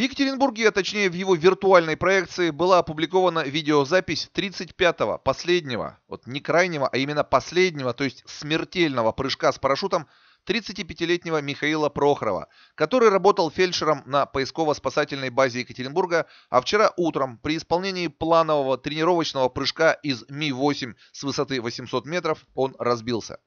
Екатеринбурге, а точнее в его виртуальной проекции, была опубликована видеозапись 35-го, последнего, вот не крайнего, а именно последнего, то есть смертельного прыжка с парашютом 35-летнего Михаила Прохорова, который работал фельдшером на поисково-спасательной базе Екатеринбурга, а вчера утром при исполнении планового тренировочного прыжка из Ми-8 с высоты 800 метров он разбился.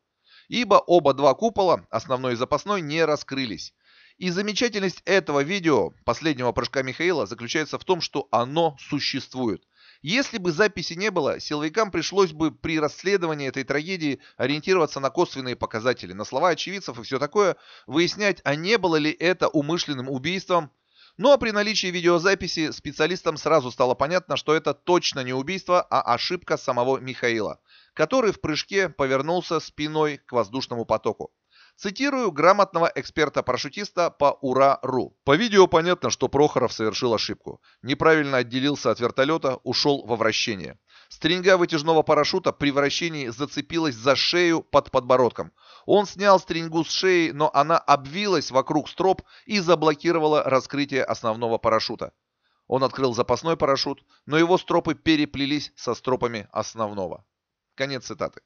Ибо оба два купола, основной и запасной, не раскрылись. И замечательность этого видео, последнего прыжка Михаила, заключается в том, что оно существует. Если бы записи не было, силовикам пришлось бы при расследовании этой трагедии ориентироваться на косвенные показатели, на слова очевидцев и все такое, выяснять, а не было ли это умышленным убийством. Ну а при наличии видеозаписи специалистам сразу стало понятно, что это точно не убийство, а ошибка самого Михаила, который в прыжке повернулся спиной к воздушному потоку. Цитирую грамотного эксперта-парашютиста по УРА.ру. По видео понятно, что Прохоров совершил ошибку. Неправильно отделился от вертолета, ушел во вращение. Стринга вытяжного парашюта при вращении зацепилась за шею под подбородком. Он снял стрингу с шеи, но она обвилась вокруг строп и заблокировала раскрытие основного парашюта. Он открыл запасной парашют, но его стропы переплелись со стропами основного. Конец цитаты.